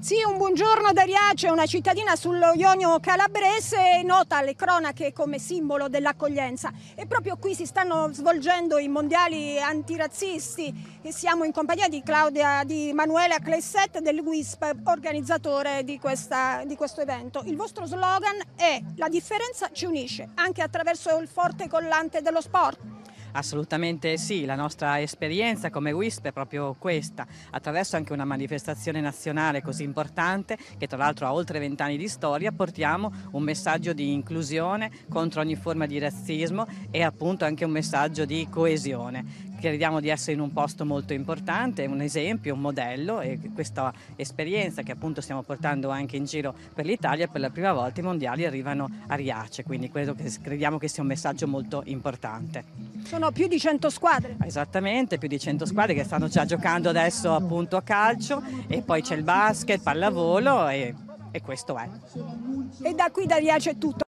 Sì, un buongiorno da Riace, una cittadina sullo Ionio calabrese, nota alle cronache come simbolo dell'accoglienza. E proprio qui si stanno svolgendo i mondiali antirazzisti e siamo in compagnia di Claudia di Manuela Clesset del WISP, organizzatore di, questa, di questo evento. Il vostro slogan è La differenza ci unisce, anche attraverso il forte collante dello sport. Assolutamente sì, la nostra esperienza come WISP è proprio questa, attraverso anche una manifestazione nazionale così importante che tra l'altro ha oltre vent'anni di storia, portiamo un messaggio di inclusione contro ogni forma di razzismo e appunto anche un messaggio di coesione crediamo di essere in un posto molto importante, un esempio, un modello e questa esperienza che appunto stiamo portando anche in giro per l'Italia per la prima volta i mondiali arrivano a Riace, quindi credo che, crediamo che sia un messaggio molto importante. Sono più di 100 squadre. Esattamente, più di 100 squadre che stanno già giocando adesso appunto a calcio e poi c'è il basket, pallavolo e, e questo è. E da qui da Riace è tutto.